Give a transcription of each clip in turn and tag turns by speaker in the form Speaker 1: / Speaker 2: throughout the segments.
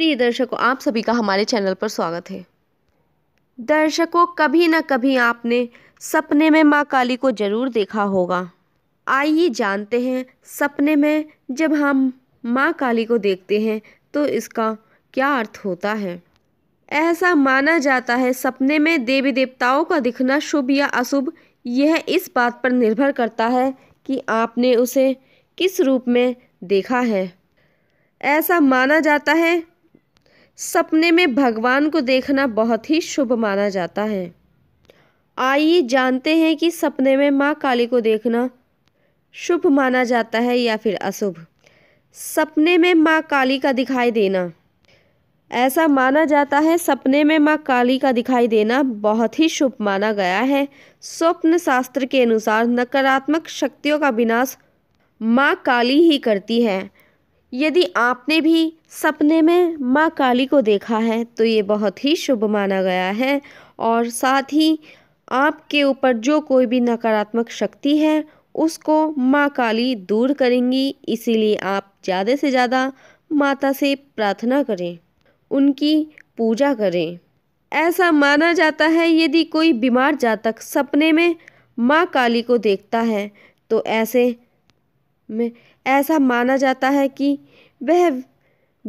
Speaker 1: प्रिय दर्शकों आप सभी का हमारे चैनल पर स्वागत है दर्शकों कभी ना कभी आपने सपने में माँ काली को जरूर देखा होगा आइए जानते हैं सपने में जब हम माँ काली को देखते हैं तो इसका क्या अर्थ होता है ऐसा माना जाता है सपने में देवी देवताओं का दिखना शुभ या अशुभ यह इस बात पर निर्भर करता है कि आपने उसे किस रूप में देखा है ऐसा माना जाता है सपने में भगवान को देखना बहुत ही शुभ माना जाता है आइए जानते हैं कि सपने में माँ काली को देखना शुभ माना जाता है या फिर अशुभ सपने में माँ काली का दिखाई देना ऐसा माना जाता है सपने में माँ काली का दिखाई देना बहुत ही शुभ माना गया है स्वप्न शास्त्र के अनुसार नकारात्मक शक्तियों का विनाश माँ काली ही करती है यदि आपने भी सपने में माँ काली को देखा है तो ये बहुत ही शुभ माना गया है और साथ ही आपके ऊपर जो कोई भी नकारात्मक शक्ति है उसको माँ काली दूर करेंगी इसीलिए आप ज़्यादा से ज़्यादा माता से प्रार्थना करें उनकी पूजा करें ऐसा माना जाता है यदि कोई बीमार जातक सपने में माँ काली को देखता है तो ऐसे में ऐसा माना जाता है कि वह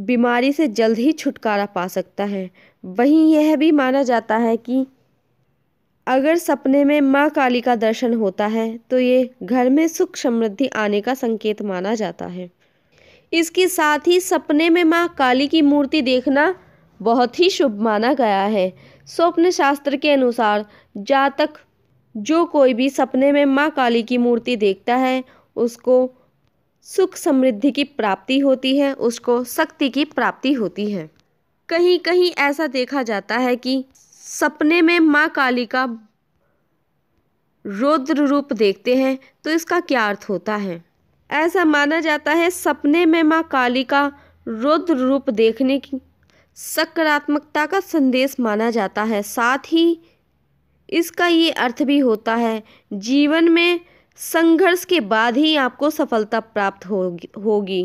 Speaker 1: बीमारी से जल्द ही छुटकारा पा सकता है वहीं यह भी माना जाता है कि अगर सपने में माँ काली का दर्शन होता है तो ये घर में सुख समृद्धि आने का संकेत माना जाता है इसके साथ ही सपने में माँ काली की मूर्ति देखना बहुत ही शुभ माना गया है स्वप्न शास्त्र के अनुसार जातक जो कोई भी सपने में माँ काली की मूर्ति देखता है उसको सुख समृद्धि की प्राप्ति होती है उसको शक्ति की प्राप्ति होती है कहीं कहीं ऐसा देखा जाता है कि सपने में माँ काली का रौद्र रूप देखते हैं तो इसका क्या अर्थ होता है ऐसा माना जाता है सपने में माँ काली का रौद्र रूप देखने की सकारात्मकता का संदेश माना जाता है साथ ही इसका ये अर्थ भी होता है जीवन में संघर्ष के बाद ही आपको सफलता प्राप्त होगी होगी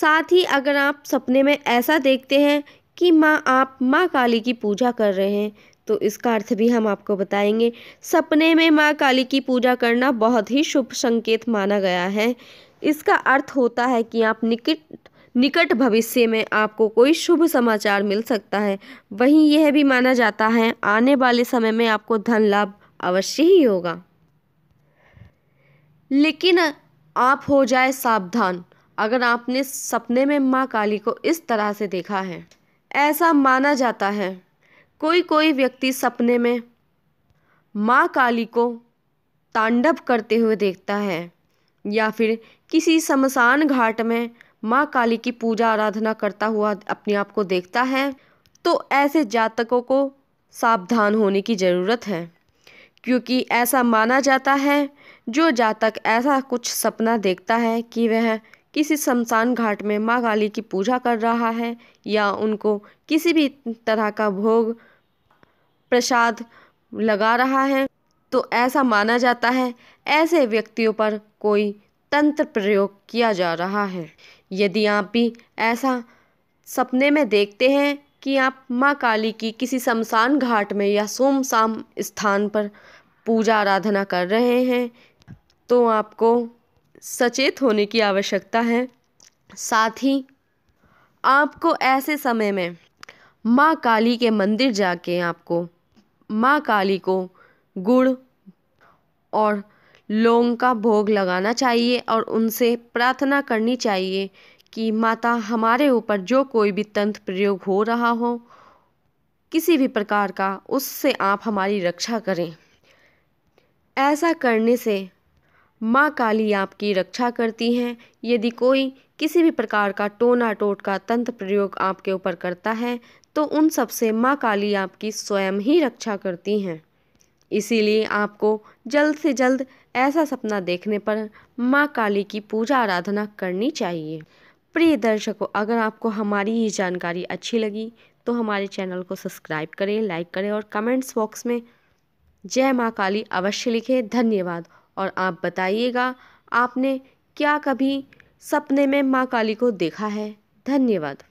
Speaker 1: साथ ही अगर आप सपने में ऐसा देखते हैं कि माँ आप माँ काली की पूजा कर रहे हैं तो इसका अर्थ भी हम आपको बताएंगे सपने में माँ काली की पूजा करना बहुत ही शुभ संकेत माना गया है इसका अर्थ होता है कि आप निकट निकट भविष्य में आपको कोई शुभ समाचार मिल सकता है वहीं यह भी माना जाता है आने वाले समय में आपको धन लाभ अवश्य ही होगा लेकिन आप हो जाए सावधान अगर आपने सपने में माँ काली को इस तरह से देखा है ऐसा माना जाता है कोई कोई व्यक्ति सपने में माँ काली को तांडव करते हुए देखता है या फिर किसी शमशान घाट में माँ काली की पूजा आराधना करता हुआ अपने आप को देखता है तो ऐसे जातकों को सावधान होने की ज़रूरत है क्योंकि ऐसा माना जाता है जो जातक ऐसा कुछ सपना देखता है कि वह किसी शमशान घाट में माँ काली की पूजा कर रहा है या उनको किसी भी तरह का भोग प्रसाद लगा रहा है तो ऐसा माना जाता है ऐसे व्यक्तियों पर कोई तंत्र प्रयोग किया जा रहा है यदि आप भी ऐसा सपने में देखते हैं कि आप माँ काली की किसी शमशान घाट में या शाम स्थान पर पूजा आराधना कर रहे हैं तो आपको सचेत होने की आवश्यकता है साथ ही आपको ऐसे समय में माँ काली के मंदिर जाके आपको माँ काली को गुड़ और लौंग का भोग लगाना चाहिए और उनसे प्रार्थना करनी चाहिए कि माता हमारे ऊपर जो कोई भी तंत्र प्रयोग हो रहा हो किसी भी प्रकार का उससे आप हमारी रक्षा करें ऐसा करने से माँ काली आपकी रक्षा करती हैं यदि कोई किसी भी प्रकार का टोना टोट का तंत्र प्रयोग आपके ऊपर करता है तो उन सब से माँ काली आपकी स्वयं ही रक्षा करती हैं इसीलिए आपको जल्द से जल्द ऐसा सपना देखने पर माँ काली की पूजा आराधना करनी चाहिए प्रिय दर्शकों अगर आपको हमारी ये जानकारी अच्छी लगी तो हमारे चैनल को सब्सक्राइब करें लाइक करें और कमेंट्स बॉक्स में जय माँ काली अवश्य लिखें धन्यवाद और आप बताइएगा आपने क्या कभी सपने में माँ काली को देखा है धन्यवाद